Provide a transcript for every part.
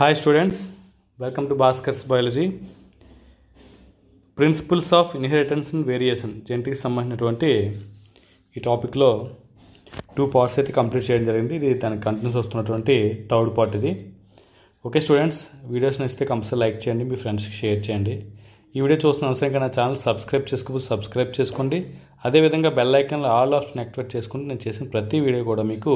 Hi students welcome to Bhaskar's biology principles of inheritance and variation జెంటికి సంబంధించినటువంటి ఈ టాపిక్లో టూ పార్ట్స్ అయితే కంప్లీట్ చేయడం జరిగింది ఇది దానికి కంటిన్యూస్ వస్తున్నటువంటి థర్డ్ పార్ట్ ఇది ఓకే స్టూడెంట్స్ వీడియోస్ నచ్చితే కంపల్సరీ లైక్ చేయండి మీ ఫ్రెండ్స్కి షేర్ చేయండి ఈ వీడియో చూస్తున్న అవసరం నా ఛానల్ సబ్స్క్రైబ్ చేసుకోవచ్చు సబ్స్క్రైబ్ చేసుకోండి అదేవిధంగా బెల్ ఐకన్లో ఆల్ ఆప్షన్ యాక్టివేట్ చేసుకుంటే నేను చేసిన ప్రతి వీడియో కూడా మీకు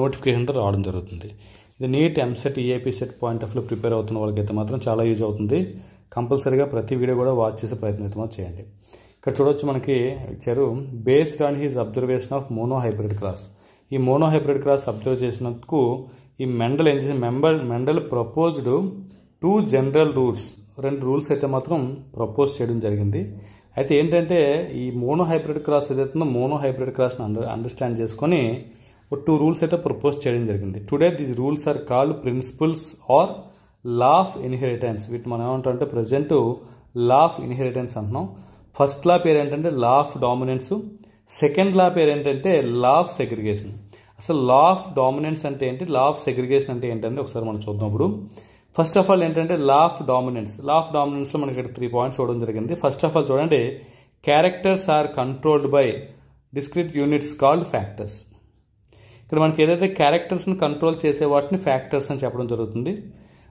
నోటిఫికేషన్తో రావడం జరుగుతుంది ఇది NEET EAMCET EAP set point of view prepare అవుతున్న వాళ్ళకైతే మాత్రం చాలా యూజ్ అవుతుంది కంపల్సరీగా ప్రతి వీడియో కూడా వాచ్ చేసే ప్రయత్నం అయితే చేయండి ఇక్కడ చూడొచ్చు మనకి ఇచ్చారు based on his observation of mono hybrid cross ఈ మోనో హైబ్రిడ్ క్రాస్ అబ్జర్వ్ చేసినందుకు ఈ మెండల్ ఏం చేసి member Mendel proposed two general rules రెండు రూల్స్ అయితే మాత్రం ప్రపోజ్ చేయడం జరిగింది అయితే ఏంటంటే ఈ మోనో హైబ్రిడ్ క్రాస్ ఏదైతుందో మోనో హైబ్రిడ్ క్రాస్ని అండర్ అండర్స్టాండ్ చేసుకొని ఒక టూ రూల్స్ అయితే ప్రపోజ్ చేయడం జరిగింది today these rules are called principles or law of inheritance వీటిని మనం ఏమంటాం అంటే ప్రజెంట్ లా ఆఫ్ ఇన్హెరిటెన్స్ అంటున్నాం ఫస్ట్ లా పేరు ఏంటంటే law of dominance second law పేరు ఏంటంటే లా ఆఫ్ సెగ్రిగేషన్ అసలు లా ఆఫ్ డామినెన్స్ అంటే ఏంటి లా ఆఫ్ సెగ్రిగేషన్ అంటే ఏంటంటే ఒకసారి మనం చూద్దాం ఇప్పుడు ఫస్ట్ ఆఫ్ ఆల్ ఏంటంటే law of dominance law of డామినెన్స్లో మనకి ఇక్కడ త్రీ పాయింట్స్ చూడడం జరిగింది ఫస్ట్ ఆఫ్ ఆల్ చూడండి characters are controlled by discrete units called factors ఇక్కడ మనకి ఏదైతే క్యారెక్టర్స్ని కంట్రోల్ చేసే వాటిని ఫ్యాక్టర్స్ అని చెప్పడం జరుగుతుంది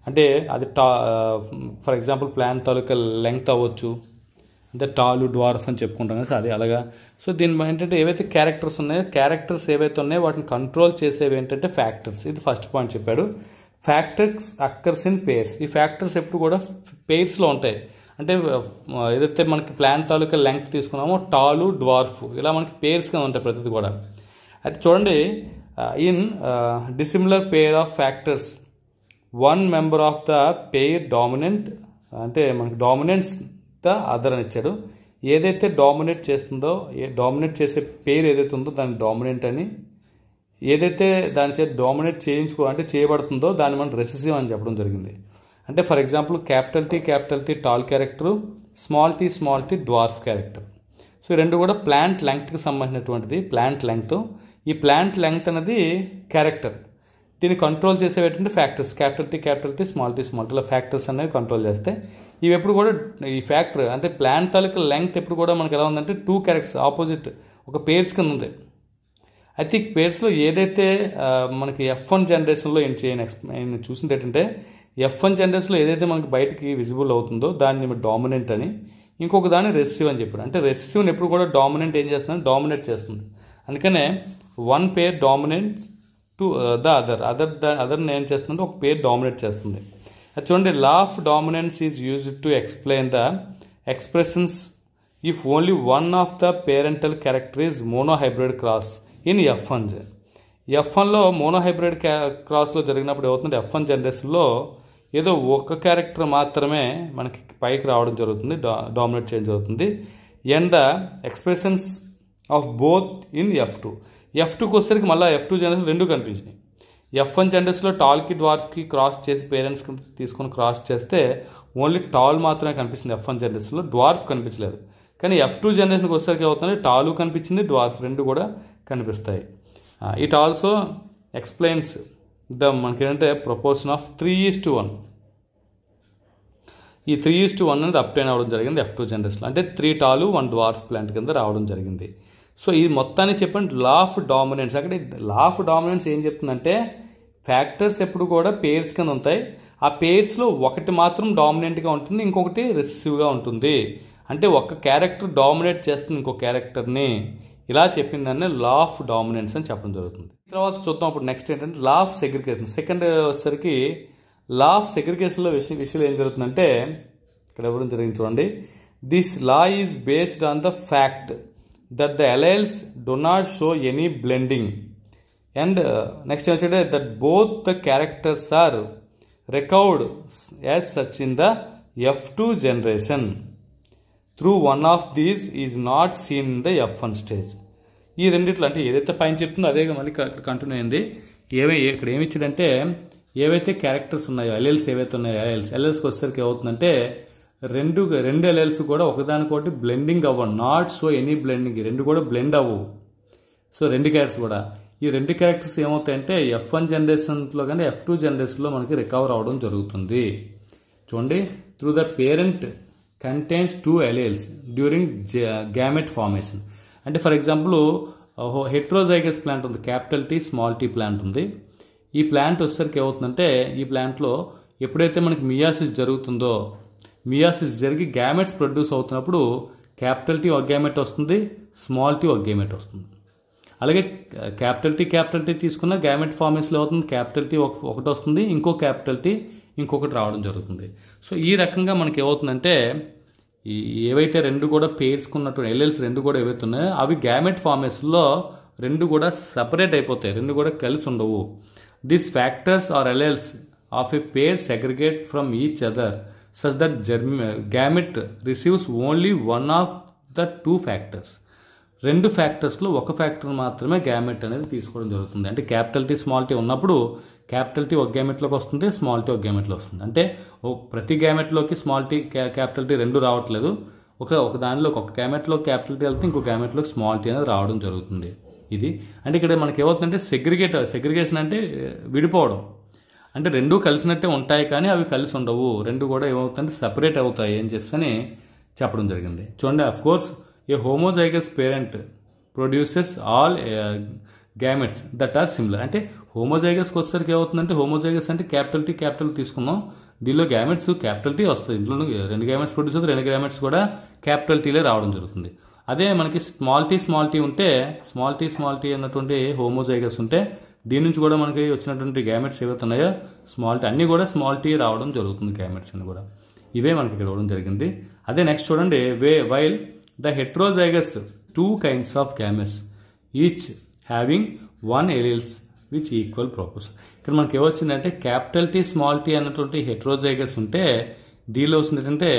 అంటే అది టా ఫర్ ఎగ్జాంపుల్ ప్లాన్ తాలూకా లెంగ్త్ అవ్వచ్చు అంటే టాలు డ్వార్ఫ్ అని చెప్పుకుంటాం కదా అది అలాగా సో దీని ఏంటంటే ఏవైతే క్యారెక్టర్స్ ఉన్నాయో క్యారెక్టర్స్ ఏవైతే ఉన్నాయో వాటిని కంట్రోల్ చేసేవి ఏంటంటే ఫ్యాక్టర్స్ ఇది ఫస్ట్ పాయింట్ చెప్పాడు ఫ్యాక్టర్స్ అక్కర్స్ ఇన్ పేర్స్ ఈ ఫ్యాక్టర్స్ ఎప్పుడు కూడా పేర్స్లో ఉంటాయి అంటే uh, ఏదైతే మనకి ప్లాన్ తాలూకా లెంగ్త్ తీసుకున్నామో టాలు డ్వార్ఫ్ ఇలా మనకి పేర్స్గా ఉంటాయి ప్రతిది కూడా అయితే చూడండి in dissimilar pair of factors one member of the pair dominant అంటే మనకు డామినెంట్స్ ద అదర్ అని ఇచ్చాడు ఏదైతే డామినేట్ చేస్తుందో ఏ డామినేట్ చేసే పేరు ఏదైతే ఉందో దాన్ని డామినెంట్ అని ఏదైతే దాని చేత డామినేట్ చేయించుకో అంటే చేయబడుతుందో దాన్ని మనం రెసిసివ్ అని చెప్పడం జరిగింది అంటే for example capital T capital T tall character small T small T dwarf character so రెండు కూడా ప్లాంట్ లెంగ్త్కి సంబంధించినటువంటిది ప్లాంట్ లెంగ్త్ ఈ ప్లాంట్ లెంగ్త్ అనేది క్యారెక్టర్ దీన్ని కంట్రోల్ చేసేవేటంటే factors capital T capital T small T small T factors అనేవి control చేస్తాయి ఇవి ఎప్పుడు కూడా ఈ ఫ్యాక్టర్ అంటే ప్లాంట్ తాలూకు లెంగ్త్ ఎప్పుడు కూడా మనకు ఎలా ఉందంటే టూ క్యారెక్టర్స్ ఆపోజిట్ ఒక పేర్స్ కింద ఉంది అయితే ఈ పేర్స్లో ఏదైతే మనకి ఎఫ్ వన్ జనరేషన్లో ఏం చేయని ఎక్స్ నేను చూసింది ఏంటంటే ఎఫ్ వన్ జనరేషన్లో ఏదైతే మనకి బయటికి విజిబుల్ అవుతుందో దాన్ని డామినెంట్ అని ఇంకొక దాన్ని రెసివ్ అని చెప్పాడు అంటే రెసివ్ని ఎప్పుడు కూడా డామినెంట్ ఏం చేస్తుంది డామినేట్ చేస్తుంది అందుకనే one pair dominate to the other other the other ఏం చేస్తుందంటే ఒక పేర్ డామినేట్ చేస్తుంది చూడండి law of dominance is used to explain the expressions if only one of the parental character is monohybrid cross in F one F వన్లో monohybrid క్రాస్లో జరిగినప్పుడు ఏమవుతుందంటే F one జనరేషన్లో ఏదో ఒక క్యారెక్టర్ మాత్రమే మనకి పైకి రావడం జరుగుతుంది డా డామినేట్ చేయడం జరుగుతుంది and the expressions of both in F two F టూకి వచ్చేసరికి మళ్ళీ ఎఫ్ టూ జనరేషన్ రెండు కనిపించినాయి ఎఫ్ వన్ జనరేషన్లో టాల్కి ద్వార్ఫ్కి క్రాస్ చేసి పేరెంట్స్కి తీసుకొని క్రాస్ చేస్తే ఓన్లీ టాల్ మాత్రమే కనిపిస్తుంది ఎఫ్ వన్ జనరేషన్లో డ్వార్ఫ్ కనిపించలేదు కానీ ఎఫ్ టూ జనరేషన్కి వచ్చేసరికి అవుతుంది టాలు కనిపించింది డ్వార్ఫ్ రెండు కూడా కనిపిస్తాయి ఇట్ ఆల్సో ఎక్స్ప్లెయిన్స్ ద మనకేంటంటే proportion of three is to one ఈ త్రీ ఈస్ టు వన్ అనేది అప్టైన్ అవ్వడం జరిగింది ఎఫ్ టూ జనరేషన్లో అంటే three tall one dwarf plant కింద రావడం జరిగింది సో ఇది మొత్తాన్ని చెప్పండి లా ఆఫ్ డామినెన్స్ అక్కడ లా ఆఫ్ డామినెన్స్ ఏం చెప్తుందంటే ఫ్యాక్టర్స్ ఎప్పుడు కూడా పేర్స్ కింద ఉంటాయి ఆ పేర్స్లో ఒకటి మాత్రం డామినెంట్గా ఉంటుంది ఇంకొకటి రెసిసివ్గా ఉంటుంది అంటే ఒక క్యారెక్టర్ డామినేట్ చేస్తుంది ఇంకో క్యారెక్టర్ని ఇలా చెప్పిందనే లా ఆఫ్ డామినెన్స్ అని చెప్పడం జరుగుతుంది తర్వాత చూద్దాం అప్పుడు నెక్స్ట్ ఏంటంటే లా ఆఫ్ సెగ్రిగేషన్ సెకండ్ వచ్చేసరికి లా ఆఫ్ సెగ్రిగేషన్లో విషయం విషయంలో ఏం జరుగుతుందంటే ఇక్కడ ఎవరు జరిగింది చూడండి this law is based on the fact that the alleles do not show any blending. And uh, next consider that both the characters are recorded as such in the F2 generation. Through one of these is not seen in the F1 stage. ఈ రెండిట్లో అంటే ఏదైతే పైన చెప్తుందో అదే మళ్ళీ continue అయింది ఏమై ఇక్కడ ఏమి ఇచ్చిందంటే ఏవైతే క్యారెక్టర్స్ ఉన్నాయో ఎల్ఎల్స్ ఏవైతే ఉన్నాయో ఎల్ఎల్స్ ఎల్ఎల్స్కి వచ్చేసరికి ఏమవుతుందంటే రెండు రెండు ఎల్ఎల్స్ కూడా ఒకదానికోటి బ్లెండింగ్ అవ్వవు నాట్ సో ఎనీ బ్లెండింగ్ రెండు కూడా బ్లెండ్ అవ్వవు సో రెండు క్యారెక్టర్స్ కూడా ఈ రెండు క్యారెక్టర్స్ ఏమవుతాయంటే ఎఫ్ వన్ జనరేషన్లో కానీ ఎఫ్ టూ జనరేషన్లో మనకి రికవర్ అవడం జరుగుతుంది చూడండి through the parent contains two alleles during gamete formation అంటే ఫర్ ఎగ్జాంపుల్ హెట్రోజైగస్ ప్లాంట్ ఉంది capital T small T plant ఉంది ఈ ప్లాంట్ వచ్చేసరికి ఏమవుతుందంటే ఈ ప్లాంట్లో ఎప్పుడైతే మనకి మియాసిస్ జరుగుతుందో మియాసిస్ జరిగి గ్యామెట్స్ ప్రొడ్యూస్ అవుతున్నప్పుడు క్యాపిటల్ టీ ఒక గ్యామెట్ వస్తుంది స్మాల్ టీ ఒక గ్యామెట్ వస్తుంది అలాగే క్యాపిటల్ టీ క్యాపిటల్ టీ తీసుకున్న గ్యామెట్ ఫార్మేషన్లో అవుతుంది క్యాపిటల్ టీ ఒకటి వస్తుంది ఇంకో క్యాపిటల్ టీ ఇంకొకటి రావడం జరుగుతుంది సో ఈ రకంగా మనకి ఏమవుతుందంటే ఏవైతే రెండు కూడా పేర్చుకున్నట్టు ఎల్ఎల్స్ రెండు కూడా ఏవైతే ఉన్నాయో అవి గ్యామెట్ ఫార్మేషన్లో రెండు కూడా సపరేట్ అయిపోతాయి రెండు కూడా కలిసి ఉండవు this factors are alleles of a pair segregate from each other such that uh, gamete receives only one of the two factors రెండు ఫ్యాక్టర్స్లో ఒక ఫ్యాక్టర్ మాత్రమే గ్యామెట్ అనేది తీసుకోవడం జరుగుతుంది అంటే క్యాపిటల్ టీ స్మాల్ టీ ఉన్నప్పుడు క్యాపిటల్ టీ ఒక గ్యామెట్లోకి వస్తుంది స్మాల్ టీ ఒక గ్యామెట్లో వస్తుంది అంటే ప్రతి గ్యామెట్లోకి స్మాల్ టీ క్యాపిటల్ టీ రెండు రావట్లేదు ఒక ఒక దానిలో ఒక గ్యామెట్లో క్యాపిటల్ టీ వెళ్తే ఇంకో గ్యామెట్లోకి స్మాల్ టీ అనేది రావడం జరుగుతుంది ఇది అంటే ఇక్కడ మనకి ఏమవుతుందంటే సెగ్రిగేట్ సెగ్రిగేషన్ అంటే విడిపోవడం అంటే రెండూ కలిసినట్టే ఉంటాయి కానీ అవి కలిసి ఉండవు రెండు కూడా ఏమవుతుందంటే సపరేట్ అవుతాయి అని అని చెప్పడం జరిగింది చూడండి of course a homozygous parent produces all gametes that are similar అంటే హోమోజైగస్కి వచ్చేసరికి ఏమవుతుందంటే హోమోజైగస్ అంటే క్యాపిటల్ టీ క్యాపిటల్ తీసుకున్నాం దీనిలో గ్యామెట్స్ క్యాపిటల్ టీ వస్తుంది ఇందులో రెండు గ్యామెట్స్ ప్రొడ్యూస్ అవుతుంది రెండు గ్యామెట్స్ కూడా క్యాపిటల్ టీలే రావడం జరుగుతుంది అదే మనకి స్మాల్ టీ స్మాల్ టీ ఉంటే స్మాల్ టీ స్మాల్ టీ అన్నటువంటి హోమోజైగస్ ఉంటే దీని నుంచి కూడా మనకి వచ్చినటువంటి గ్యామెట్స్ ఏవైతున్నాయో స్మాల్ టీ అన్నీ కూడా స్మాల్ టీ రావడం జరుగుతుంది గ్యామెట్స్ అని కూడా ఇవే మనకి ఇక్కడ ఇవ్వడం జరిగింది అదే నెక్స్ట్ చూడండి way while the heterozygous two kinds of gametes each having one alleles which equal proportions ఇక్కడ మనకి ఏమొచ్చిందంటే క్యాపిటల్ టీ స్మాల్ టీ అన్నటువంటి హెట్రోజైగస్ ఉంటే దీనిలో వచ్చిందంటే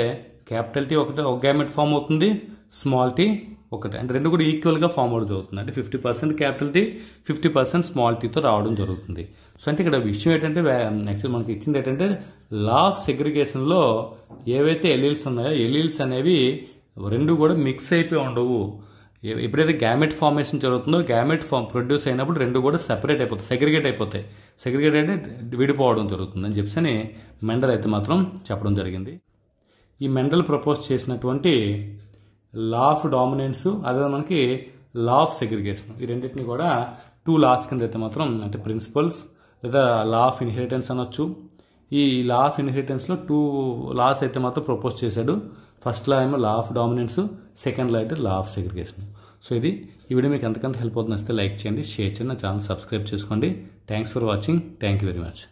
క్యాపిటల్ టీ ఒకటి ఒక గ్యామెట్ ఫామ్ అవుతుంది స్మాల్ టీ ఒకటి అంటే రెండు కూడా ఈక్వల్గా ఫామ్ అవుట్ జరుగుతుంది అంటే fifty percent capital T fifty percent small టీతో రావడం జరుగుతుంది సో అంటే ఇక్కడ విషయం ఏంటంటే యాక్చువల్ మనకి ఇచ్చింది ఏంటంటే లా ఆఫ్ సెగ్రిగేషన్లో ఏవైతే ఎలీల్స్ ఉన్నాయో ఎలీల్స్ అనేవి రెండు కూడా మిక్స్ అయిపోయి ఉండవు ఎప్పుడైతే గ్యామెట్ ఫార్మేషన్ జరుగుతుందో గ్యామెట్ ఫార్మ్ ప్రొడ్యూస్ అయినప్పుడు రెండు కూడా సెపరేట్ అయిపోతాయి సెగ్రిగేట్ అయిపోతాయి సెగ్రిగేట్ అంటే విడిపోవడం జరుగుతుంది అని చెప్పి మెండల్ అయితే మాత్రం చెప్పడం జరిగింది ఈ మెండల్ ప్రపోజ్ చేసినటువంటి లా ఆఫ్ డామినెన్స్ అదే మనకి లా ఆఫ్ సెగ్రిగేషన్ ఈ రెండింటిని కూడా టూ లాస్ కింద అయితే మాత్రం అంటే ప్రిన్సిపల్స్ లేదా లా ఆఫ్ ఇన్హెరిటెన్స్ అనొచ్చు ఈ లా ఆఫ్ ఇన్హెరిటెన్స్లో టూ లాస్ అయితే మాత్రం ప్రపోజ్ చేశాడు ఫస్ట్ లా ఏమో law of dominance second law అయితే లా ఆఫ్ సెగ్రిగేషన్ సో ఇది ఈ వీడియో మీకు ఎంతకంత హెల్ప్ అవుతుంది లైక్ చేయండి షేర్ చేయండి నా ఛానల్ సబ్స్క్రైబ్ చేసుకోండి thanks for watching thank you very much